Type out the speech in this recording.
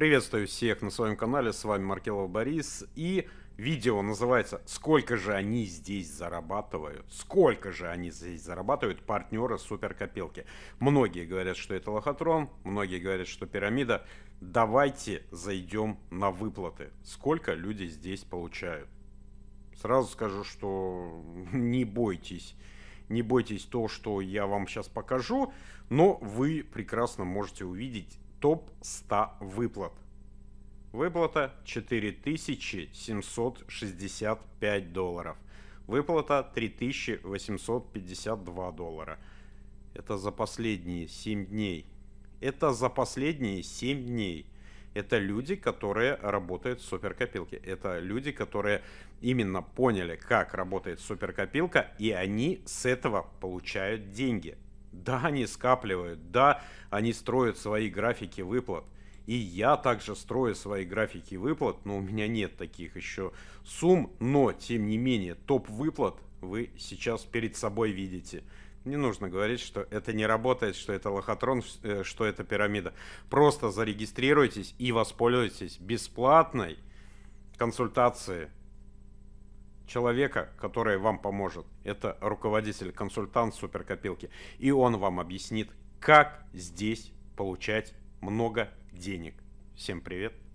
Приветствую всех на своем канале, с вами Маркелов Борис. И видео называется «Сколько же они здесь зарабатывают?» Сколько же они здесь зарабатывают партнеры суперкопилки? Многие говорят, что это лохотрон, многие говорят, что пирамида. Давайте зайдем на выплаты. Сколько люди здесь получают? Сразу скажу, что не бойтесь. Не бойтесь то, что я вам сейчас покажу, но вы прекрасно можете увидеть Топ 100 выплат. Выплата 4765 долларов. Выплата 3852 доллара. Это за последние 7 дней. Это за последние 7 дней. Это люди, которые работают в суперкопилке. Это люди, которые именно поняли, как работает суперкопилка, и они с этого получают деньги. Да, они скапливают, да, они строят свои графики выплат. И я также строю свои графики выплат, но у меня нет таких еще сумм, но тем не менее топ выплат вы сейчас перед собой видите. Не нужно говорить, что это не работает, что это лохотрон, э, что это пирамида. Просто зарегистрируйтесь и воспользуйтесь бесплатной консультацией человека, который вам поможет. Это руководитель, консультант суперкопилки. И он вам объяснит, как здесь получать много денег. Всем привет!